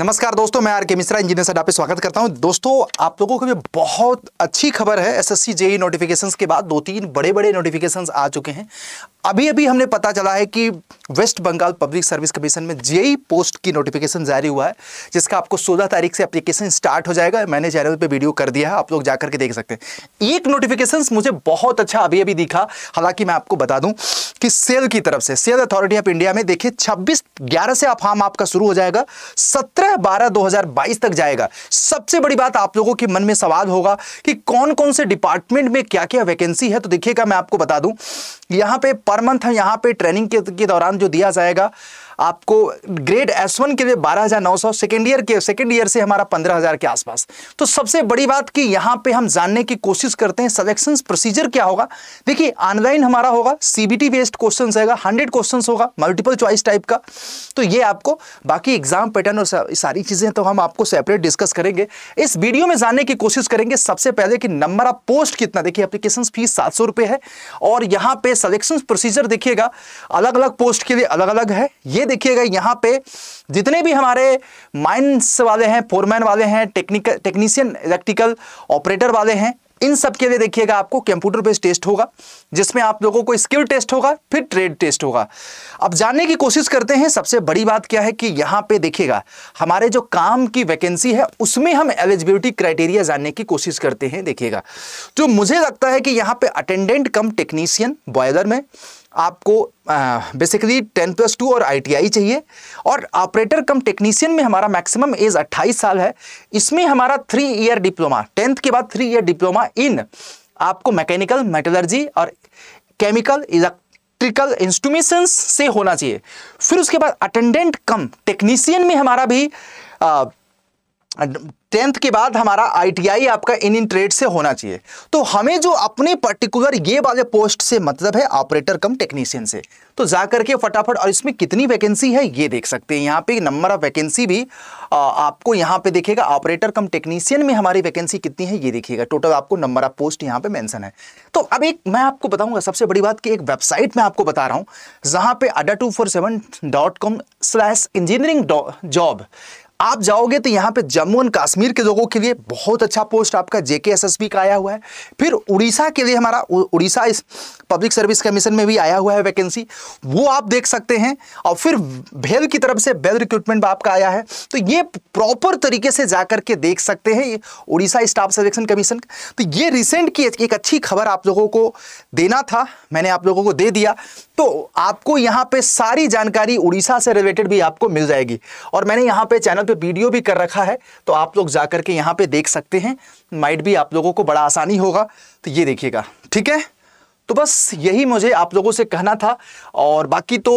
नमस्कार दोस्तों मैं आर के मिश्रा इंजीनियर साहब आप स्वागत करता हूं दोस्तों आप लोगों के लिए बहुत अच्छी खबर है एसएससी जेई नोटिफिकेशंस के बाद दो तीन बड़े बड़े नोटिफिकेशंस आ चुके हैं अभी अभी हमने पता चला है कि West Bengal public service commission में जेई पोस्ट की नोटिफिकेशन जारी हुआ है जिसका आपको सोलह तारीख से अप्लीकेशन स्टार्ट हो जाएगा मैंने चैनल पर वीडियो कर दिया है आप लोग जाकर के देख सकते हैं एक नोटिफिकेशन मुझे बहुत अच्छा अभी अभी दिखा हालांकि मैं आपको बता दूं कि सेल की तरफ से सेल अथॉरिटी ऑफ इंडिया में देखिए छब्बीस ग्यारह से आप फार्म आपका शुरू हो जाएगा सत्रह है बारह बाईस तक जाएगा सबसे बड़ी बात आप लोगों के मन में सवाल होगा कि कौन कौन से डिपार्टमेंट में क्या क्या वैकेंसी है तो देखिएगा मैं आपको बता दूं यहां पे पर मंथ यहां पे ट्रेनिंग के, के दौरान जो दिया जाएगा आपको ग्रेड एस वन के लिए बारह हज़ार नौ सौ सेकेंड ईयर के सेकेंड ईयर से हमारा पंद्रह हज़ार के आसपास तो सबसे बड़ी बात कि यहाँ पे हम जानने की कोशिश करते हैं सलेक्शन प्रोसीजर क्या होगा देखिए ऑनलाइन हमारा होगा सीबीटी बेस्ड क्वेश्चन आएगा हंड्रेड क्वेश्चन होगा मल्टीपल चॉइस टाइप का तो ये आपको बाकी एग्जाम पैटर्न और सारी चीज़ें तो हम आपको सेपरेट डिस्कस करेंगे इस वीडियो में जानने की कोशिश करेंगे सबसे पहले कि नंबर ऑफ पोस्ट कितना देखिए एप्लीकेशन फीस सात सौ है और यहाँ पे सलेक्शन प्रोसीजर देखिएगा अलग अलग पोस्ट के लिए अलग अलग है ये देखिएगा यहाँ पे जितने भी हमारे माइंस वाले हैं फोरमैन वाले हैं टेक्निकल टेक्नीशियन इलेक्ट्रिकल ऑपरेटर वाले हैं इन सब के लिए देखिएगा आपको कंप्यूटर बेस्ड टेस्ट होगा जिसमें आप लोगों को स्किल टेस्ट होगा फिर ट्रेड टेस्ट होगा अब जानने की कोशिश करते हैं सबसे बड़ी बात क्या है कि यहाँ पे देखिएगा हमारे जो काम की वैकेंसी है उसमें हम एलिजिबिलिटी क्राइटेरिया जानने की कोशिश करते हैं देखिएगा तो मुझे लगता है कि यहाँ पे अटेंडेंट कम टेक्नीशियन बॉयलर में आपको बेसिकली टेन प्लस टू और आईटीआई चाहिए और ऑपरेटर कम टेक्नीशियन में हमारा मैक्सिमम एज 28 साल है इसमें हमारा थ्री ईयर डिप्लोमा टेंथ के बाद थ्री ईयर डिप्लोमा इन आपको मैकेनिकल मेटलर्जी और केमिकल इलेक्ट्रिकल इंस्ट्रूमेशन से होना चाहिए फिर उसके बाद अटेंडेंट कम टेक्नीशियन में हमारा भी टेंथ के बाद हमारा आईटीआई आपका इन इन ट्रेड से होना चाहिए तो हमें जो अपने पर्टिकुलर ये वाले पोस्ट से मतलब है ऑपरेटर कम टेक्नीशियन से तो जा करके फटाफट और इसमें कितनी वैकेंसी है ये देख सकते हैं यहाँ पे नंबर ऑफ वैकेंसी भी आ, आपको यहाँ पे देखेगा ऑपरेटर कम टेक्नीशियन में हमारी वैकेंसी कितनी है ये देखिएगा टोटल आपको नंबर ऑफ पोस्ट यहाँ पे मैंसन है तो अब एक मैं आपको बताऊंगा सबसे बड़ी बात की एक वेबसाइट मैं आपको बता रहा हूँ जहाँ पे अड्डा इंजीनियरिंग जॉब आप जाओगे तो यहाँ पे जम्मू एंड कश्मीर के लोगों के लिए बहुत अच्छा पोस्ट आपका जेके एस का आया हुआ है फिर उड़ीसा के लिए हमारा उड़ीसा इस पब्लिक सर्विस कमीशन में भी आया हुआ है वैकेंसी वो आप देख सकते हैं और फिर भेल की तरफ से बेल रिक्रूटमेंट आपका आया है तो ये प्रॉपर तरीके से जा करके देख सकते हैं उड़ीसा स्टाफ सिलेक्शन कमीशन तो ये रिसेंट की एक अच्छी खबर आप लोगों को देना था मैंने आप लोगों को दे दिया तो आपको यहाँ पे सारी जानकारी उड़ीसा से रिलेटेड भी आपको मिल जाएगी और मैंने यहाँ पे चैनल पे वीडियो भी कर रखा है तो आप लोग जा के यहाँ पे देख सकते हैं माइट भी आप लोगों को बड़ा आसानी होगा तो ये देखिएगा ठीक है तो बस यही मुझे आप लोगों से कहना था और बाकी तो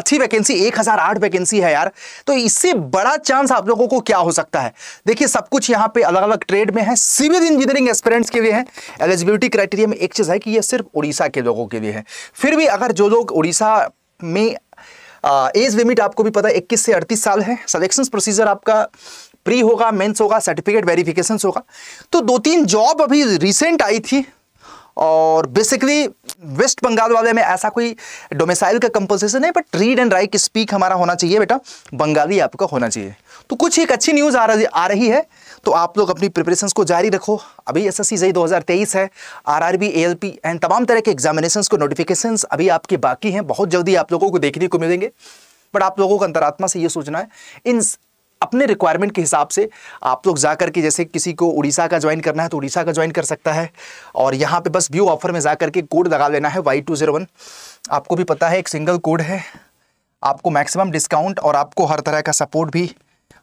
अच्छी वैकेंसी एक हज़ार आठ वैकेंसी है यार तो इससे बड़ा चांस आप लोगों को क्या हो सकता है देखिए सब कुछ यहाँ पे अलग अलग ट्रेड में है सिविल इंजीनियरिंग एस्पिरेंट्स के लिए हैं एलिजिबिलिटी क्राइटेरिया में एक चीज़ है कि ये सिर्फ उड़ीसा के लोगों के लिए है फिर भी अगर जो लोग उड़ीसा में एज uh, लिमिट आपको भी पता है इक्कीस से अड़तीस साल है सलेक्शन प्रोसीजर आपका प्री होगा मेंस होगा सर्टिफिकेट वेरिफिकेशन होगा तो दो तीन जॉब अभी रिसेंट आई थी और बेसिकली वेस्ट बंगाल वाले में ऐसा कोई डोमिसाइल का कंपोजिशन है but read and write speak हमारा होना चाहिए बेटा बंगाली आपका होना चाहिए तो कुछ एक अच्छी न्यूज़ आ रही आ रही है तो आप लोग अपनी प्रिपरेशन को जारी रखो अभी एस एस सी जई दो है R R B L P and तमाम तरह के एग्जामिनेशन को नोटिफिकेशन अभी आपके बाकी हैं बहुत जल्दी आप लोगों को देखने को मिलेंगे बट आप लोगों को अंतरात्मा से ये सोचना है इन अपने रिक्वायरमेंट के हिसाब से आप लोग जा करके जैसे किसी को उड़ीसा का ज्वाइन करना है तो उड़ीसा का ज्वाइन कर सकता है और यहाँ पे बस व्यू ऑफर में जा करके कोड लगा लेना है वाई टू जीरो वन आपको भी पता है एक सिंगल कोड है आपको मैक्सिमम डिस्काउंट और आपको हर तरह का सपोर्ट भी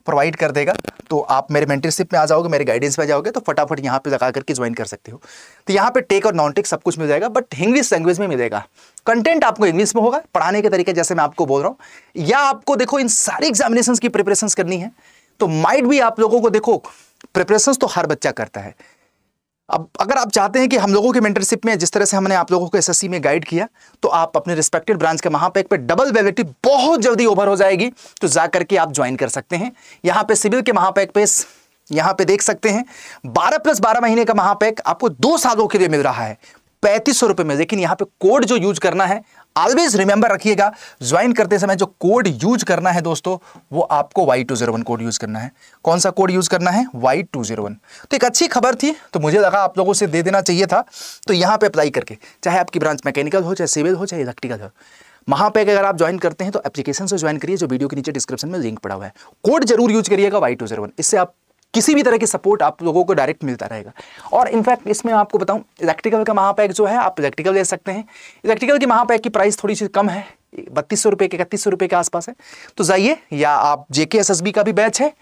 प्रोवाइड कर देगा तो आप मेरे मेंटरशिप में आ जाओगे मेरे गाइडेंस में जाओगे तो फटाफट यहाँ पे लगा करके ज्वाइन कर सकते हो तो यहाँ पे टेक और नॉन टेक सब कुछ मिल जाएगा बट इंग्लिश लैंग्वेज में मिलेगा कंटेंट आपको इंग्लिश में होगा पढ़ाने के तरीके जैसे मैं आपको बोल रहा हूँ या आपको देखो इन सारे एग्जामिनेशन की प्रिपरेशन करनी है तो माइट भी आप लोगों को देखो प्रिपरेशन तो हर बच्चा करता है अब अगर आप चाहते हैं कि हम लोगों के मेंटरशिप में जिस तरह से हमने आप लोगों को एसएससी में गाइड किया तो आप अपने रिस्पेक्टेड ब्रांच के महापैक पे डबल वैलिडिटी बहुत जल्दी ओवर हो जाएगी तो जा करके आप ज्वाइन कर सकते हैं यहाँ पे सिविल के महापैक पे यहाँ पे देख सकते हैं 12 प्लस 12 महीने का महापैक आपको दो सालों के लिए मिल रहा है पैंतीस सौ रुपये में लेकिन यहाँ पे कोड जो यूज करना है ऑलवेज रिमेंबर रखिएगा ज्वाइन करते समय जो कोड यूज करना है दोस्तों वो आपको Y two zero one code use करना है कौन सा कोड यूज करना है वाई टू जीरो वन तो एक अच्छी खबर थी तो मुझे लगा आप लोगों से दे देना चाहिए था तो यहाँ पे अप्लाई करके चाहे आपकी ब्रांच मैकेनिकल हो चाहे सिविल हो चाहे इलेक्ट्रिकल हो वहाँ पे अगर आप ज्वाइन करते हैं तो एप्लीकेशन से ज्वाइन करिए जो वीडियो के नीचे डिस्क्रिप्शन में लिंक पड़ा हुआ है कोड जरूर यूज करिएगा वाई टू जीरो वन इससे आप किसी भी तरह की सपोर्ट आप लोगों को डायरेक्ट मिलता रहेगा और इनफैक्ट इसमें आपको बताऊं इलेक्ट्रिकल का महापैक जो है आप इलेक्ट्रिकल ले सकते हैं इलेक्ट्रिकल की महापैक की प्राइस थोड़ी सी कम है बत्तीस सौ रुपये के इकतीस सौ रुपये के आसपास है तो जाइए या आप जेके एस एस बी का भी बैच है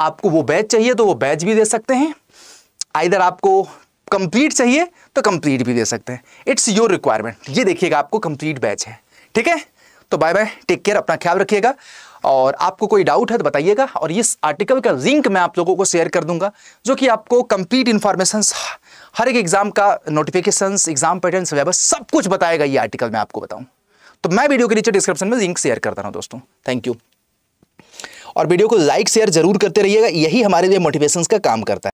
आपको वो बैच चाहिए तो वो बैच भी दे सकते हैं आइधर आपको कंप्लीट चाहिए तो कंप्लीट भी दे सकते हैं इट्स योर रिक्वायरमेंट ये देखिएगा आपको कंप्लीट बैच है ठीक है तो बाय बाय टेक केयर अपना ख्याल रखिएगा और आपको कोई डाउट है तो बताइएगा और इस आर्टिकल का लिंक मैं आप लोगों को शेयर कर दूंगा जो कि आपको कंप्लीट इन्फॉर्मेशन हर एक एग्जाम का नोटिफिकेशन एग्जाम पैटर्न सिलेबस सब कुछ बताएगा ये आर्टिकल मैं आपको बताऊँ तो मैं वीडियो के नीचे डिस्क्रिप्शन में लिंक शेयर करता रहा दोस्तों थैंक यू और वीडियो को लाइक शेयर जरूर करते रहिएगा यही हमारे लिए मोटिवेशन का काम करता है